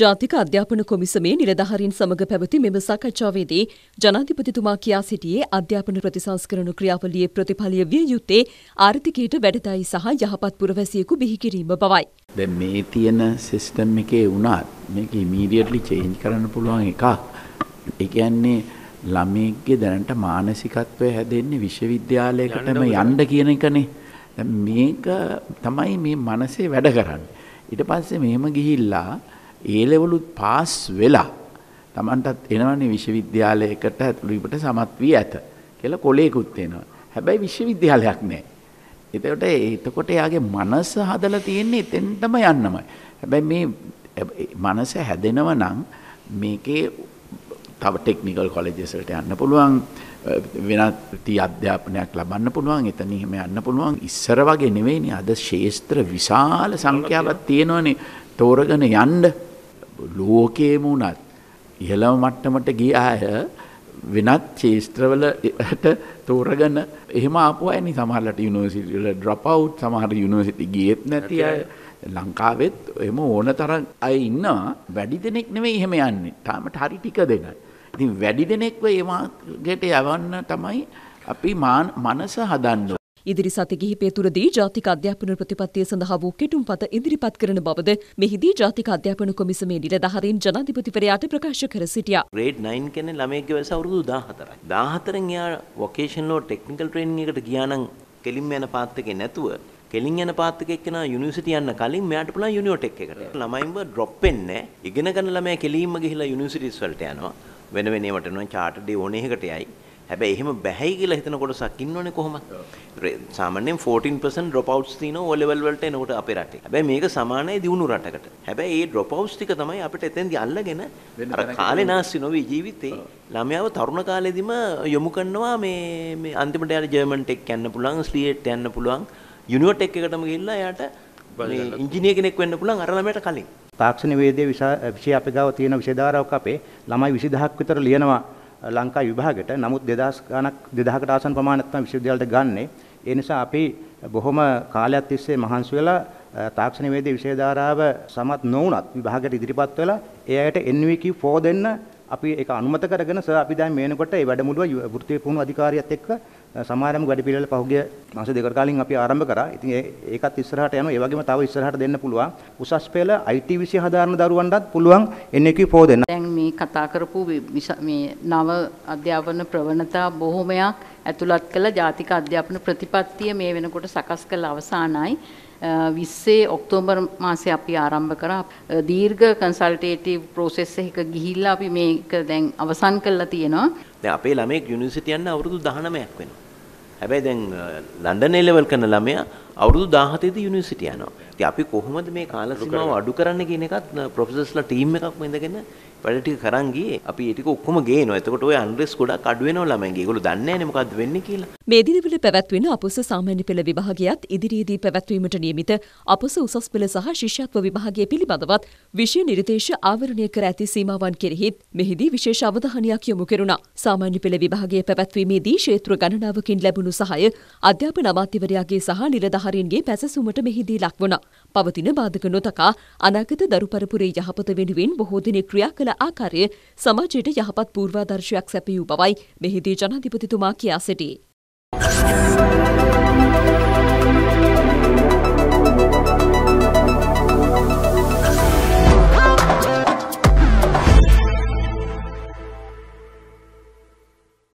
ජාතික අධ්‍යාපන කොමිසමේ නිලධාරීන් සමග පැවති මෙම සාකච්ඡාවේදී ජනාධිපතිතුමා කියා සිටියේ අධ්‍යාපන ප්‍රතිසංස්කරණ ක්‍රියාවලියේ ප්‍රතිඵලය විය යුත්තේ ආර්ථිකයට වැඩදායි සහ යහපත් පුරවැසියෙකු බිහි කිරීම බවයි. දැන් මේ තියෙන සිස්ටම් එකේ වුණත් මේක ඉමීඩියට්ලි චේන්ජ් කරන්න පුළුවන් එකක්. ඒ කියන්නේ ළමයෙක්ගේ දැනට මානසිකත්වය හැදෙන්නේ විශ්වවිද්‍යාලයකටම යන්න කියන එකනේ. මේක තමයි මේ මනසේ වැඩ කරන්නේ. ඊට පස්සේ මෙහෙම ගිහිල්ලා ඒලෙවලුත් පාස් වෙලා තමන්ටත් එනවන්නේ විශ්වවිද්‍යාලයකට ඇතුළට සමත් වී ඇත කියලා කොලේකුත් එනවා. හැබැයි විශ්වවිද්‍යාලයක් නැහැ. එතකොට එතකොට එයාගේ මනස හදලා තියෙන්නේ එතෙන්ටම යන්නමයි. හැබැයි මේ මනස හැදෙනව නම් මේකේ තව ටෙක්නිකල් කොලෙජස් වලට යන්න පුළුවන් වෙනත් තී අධ්‍යාපනයක් ලබන්න පුළුවන් එතන එහෙම යන්න පුළුවන් ඉස්සර වගේ නෙවෙයිනේ අද ශේස්ත්‍ර විශාල සංඛ්‍යාවක් තියෙනවනේ තෝරගෙන යන්න ලෝකයේම වුණත් ඉහළම මට්ටමට ගිය අය වෙනත් ශේෂත්‍රවලට තෝරගන්න එහෙම ආපු අයනි සමහරලට යුනිවර්සිටි වල ඩ්‍රොප් අවුට් සමහර යුනිවර්සිටි ගියෙත් නැති අය ලංකාවෙත් එහෙම ඕන තරම් අය ඉන්නවා වැඩි දෙනෙක් නෙවෙයි එහෙම යන්නේ තාමට හරි ටික දෙනයි ඉතින් වැඩි දෙනෙක්ව ඒ මාර්ගයට යවන්න තමයි අපි මනස හදන්න ඉදිරි සති කිහිපය තුරදී ජාතික අධ්‍යාපන ප්‍රතිපත්තිය සඳහා වූ කෙටුම්පත ඉදිරිපත් කරන බවද මෙහිදී ජාතික අධ්‍යාපන කොමිසමේ නිලධාරීන් ජනාධිපතිවරයාට ප්‍රකාශ කර සිටියා. ග්‍රේඩ් 9 කෙනේ ළමයෙක්ගේ වයස අවුරුදු 14යි. 14න් එයා වොකේෂනල් ටෙක්නිකල් ට්‍රේනින් එකට ගියා නම් කෙලින්ම යන පාත් එකේ නැතුව කෙලින් යන පාත්තක එක්කෙන යුනිවර්සිටි යන්න කලින් මෙයාට පුළුවන් යුනිවර්ටෙක් එකට. ළමයින්ව ඩ්‍රොප් වෙන්නේ ඉගෙන ගන්න ළමයා කෙලින්ම ගිහිලා යුනිවර්සිටිස් වලට යනවා. වෙන වෙනේවට යනවා චාටර්ඩ් ඩේ ඕනේ එකකට යයි. හැබැයි එහෙම බැහැයි කියලා හිතන කොටසක් ඉන්නවනේ කොහොමද? සාමාන්‍යයෙන් 14% dropouts තියෙනවා O level වලට එනකොට අපේ රටේ. හැබැයි මේක සමානයි දියුණු රටකට. හැබැයි මේ dropouts ටික තමයි අපිට එතෙන්දී අල්ලගෙන අර කාලේ නාස්ති නොවේ ජීවිතේ ළමයාව තරුණ කාලෙදිම යොමු කරනවා මේ මේ අන්තිමට යාර ජර්මන් ටෙක් යන්න පුළුවන්, ස්ලීට් යන්න පුළුවන්, යුනිවර්ටෙක් එකටම ගිහිල්ලා එයාට ඉංජිනිය කෙනෙක් වෙන්න පුළුවන් අර ළමයට කලින්. තාක්ෂණ වේදයේ විෂය අපේ ගාව තියෙන විෂය ධාරාවක් අපේ ළමයි 20000ක් විතර ලියනවා ලංකා විභාගෙට නමුත් 2000 ගණක් 2000කට ආසන්න ප්‍රමාණයක් තමයි විශ්වවිද්‍යාලට ගන්නෙ. ඒ නිසා අපි බොහොම කාලයක් තිස්සේ මහන්සි වෙලා තාක්ෂණවේදී විෂය ධාරාව සමත් නොවුනත් විභාගයට ඉදිරිපත් වෙලා ඒ අයට NVQ4 දෙන්න අපි ඒක අනුමත කරගෙන සර් අපි දැන් මේනකොට මේ වැඩමුළුව වෘත්ති පුහුණු අධිකාරියත් එක්ක සමාරම් වැඩ පිළිවෙල පහුගිය මාස දෙකකට කලින් අපි ආරම්භ කරා. ඉතින් ඒකත් ඉස්සරහට යනවා. ඒ වගේම තව ඉස්සරහට දෙන්න පුළුවන්. උසස් පෙළ IT විෂය හදාරන දරුවන්ටත් පුළුවන් NQ4 දෙන්න. දැන් මේ කතා කරපු මේ නව අධ්‍යාපන ප්‍රවණතා බොහොමයක් ඇතුළත් කළ ජාතික අධ්‍යාපන ප්‍රතිපත්තිය මේ වෙනකොට සකස් කළ අවසානයි. විස්සේ ඔක්තෝබර් මාසේ අපි ආරම්භ කරා දීර්ඝ කන්සල්ටේටීව් ප්‍රොසෙස් එකක ගිහිල්ලා අපි මේක දැන් අවසන් කරලා තියෙනවා. දැන් අපේ ළමයෙක් යුනිවර්සිටි යන්න අවුරුදු 19ක් වෙනවා. හැබැයි දැන් ලන්ඩන් ලෙවල් කරන ළමයා අවුරුදු 17 යුනිවර්සිටි යනවා. ඉතින් අපි කොහොමද මේ කාල සීමාව අඩු කරන්න කියන එකත් ප්‍රොෆෙසර්ස්ලා ටීම් එකක්ම ඉඳගෙන වැඩ ටික කරන් ගියේ. අපි ඒ ටික ඔක්කොම ගේනවා. එතකොට ওই අන්ඩ්‍රෙස් ගොඩක් අඩු වෙනවා ළමයින්ගේ. ඒගොල්ලෝ දන්නේ නැහැ මොකද්ද වෙන්නේ කියලා. මේ දිනවල පැවැත්වෙන අපොස සාමාන්‍ය පෙළ විභාගයත් ඉදිරියේදී පැවැත්වීමට නියමිත අපොස උසස් පෙළ සහ ශිෂ්‍යත්ව විභාගය පිළිබඳවත් විෂය නිර්දේශ ආවරණය කර ඇති සීමාවන් කෙරෙහිත් මෙහිදී විශේෂ අවධානයක් යොමු කෙරුණා. සාමාන්‍ය පෙළ විභාගය පැවැත්වීමේදී ක්ෂේත්‍ර ගණනාවකින් ලැබුණු සහාය අධ්‍යාපන අමාත්‍යවරයාගේ සහ නිලධාරී අයිතිකාරයන්ගේ පැසසුමට මෙහිදී ලක් වුණා. පවතින බාධක නොතකා අනාගත දරු පරපුරේ යහපත වෙනුවෙන් බොහෝ දෙනෙක් ක්‍රියා කළ ආකාරය සමාජයට යහපත් පූර්වාදර්ශයක් සැපයූ බවයි මෙහිදී ජනාධිපතිතුමා කියා සිටියේ.